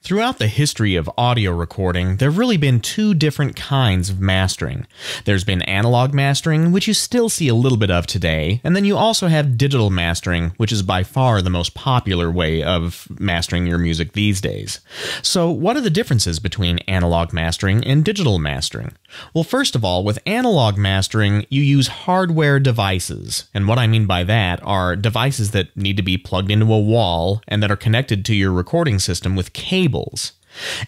Throughout the history of audio recording, there have really been two different kinds of mastering. There's been analog mastering, which you still see a little bit of today, and then you also have digital mastering, which is by far the most popular way of mastering your music these days. So, what are the differences between analog mastering and digital mastering? Well, first of all, with analog mastering, you use hardware devices. And what I mean by that are devices that need to be plugged into a wall and that are connected to your recording system with cables cables.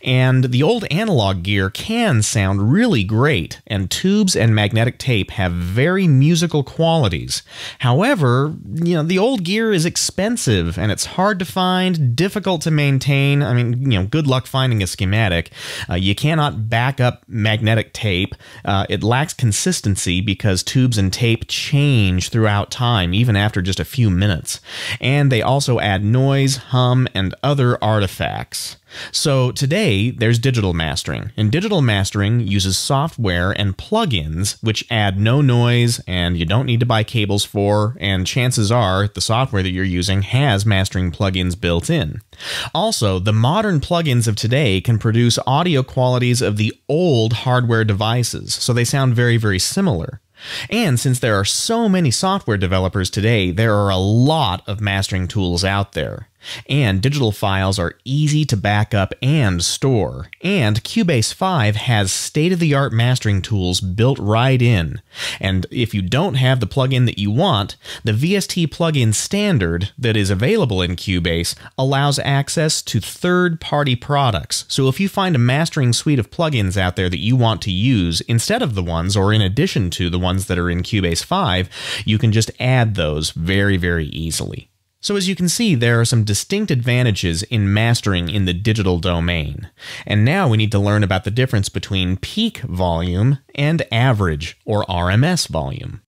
And the old analog gear can sound really great, and tubes and magnetic tape have very musical qualities. However, you know, the old gear is expensive and it's hard to find, difficult to maintain. I mean, you know, good luck finding a schematic. Uh, you cannot back up magnetic tape. Uh, it lacks consistency because tubes and tape change throughout time, even after just a few minutes. And they also add noise, hum, and other artifacts. So today, there's digital mastering, and digital mastering uses software and plugins which add no noise and you don't need to buy cables for, and chances are the software that you're using has mastering plugins built in. Also, the modern plugins of today can produce audio qualities of the old hardware devices, so they sound very, very similar. And since there are so many software developers today, there are a lot of mastering tools out there. And digital files are easy to back up and store. And Cubase 5 has state of the art mastering tools built right in. And if you don't have the plugin that you want, the VST plugin standard that is available in Cubase allows access to third party products. So if you find a mastering suite of plugins out there that you want to use instead of the ones or in addition to the ones that are in Cubase 5, you can just add those very, very easily. So as you can see, there are some distinct advantages in mastering in the digital domain. And now we need to learn about the difference between peak volume and average or RMS volume.